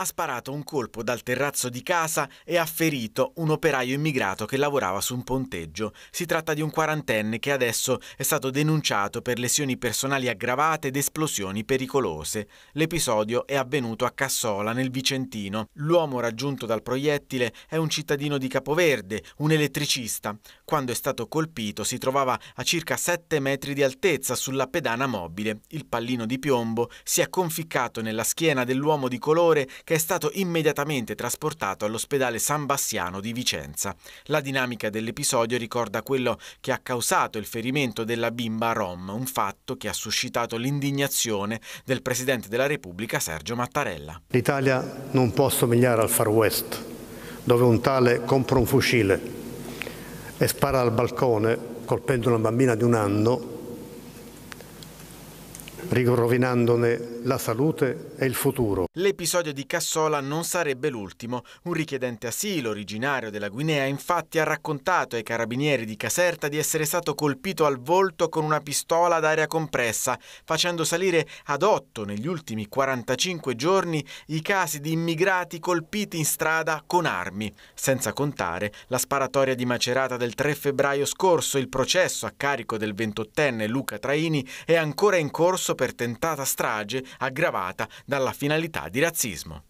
ha sparato un colpo dal terrazzo di casa e ha ferito un operaio immigrato che lavorava su un ponteggio. Si tratta di un quarantenne che adesso è stato denunciato per lesioni personali aggravate ed esplosioni pericolose. L'episodio è avvenuto a Cassola, nel Vicentino. L'uomo raggiunto dal proiettile è un cittadino di Capoverde, un elettricista. Quando è stato colpito si trovava a circa 7 metri di altezza sulla pedana mobile. Il pallino di piombo si è conficcato nella schiena dell'uomo di colore che è stato immediatamente trasportato all'ospedale San Bassiano di Vicenza. La dinamica dell'episodio ricorda quello che ha causato il ferimento della bimba Rom, un fatto che ha suscitato l'indignazione del Presidente della Repubblica Sergio Mattarella. L'Italia non può somigliare al Far West, dove un tale compra un fucile e spara al balcone colpendo una bambina di un anno rirovinandone la salute e il futuro. L'episodio di Cassola non sarebbe l'ultimo. Un richiedente asilo originario della Guinea infatti ha raccontato ai carabinieri di Caserta di essere stato colpito al volto con una pistola ad aria compressa, facendo salire ad otto negli ultimi 45 giorni i casi di immigrati colpiti in strada con armi, senza contare la sparatoria di Macerata del 3 febbraio scorso, il processo a carico del 28enne Luca Traini è ancora in corso per tentata strage aggravata dalla finalità di razzismo.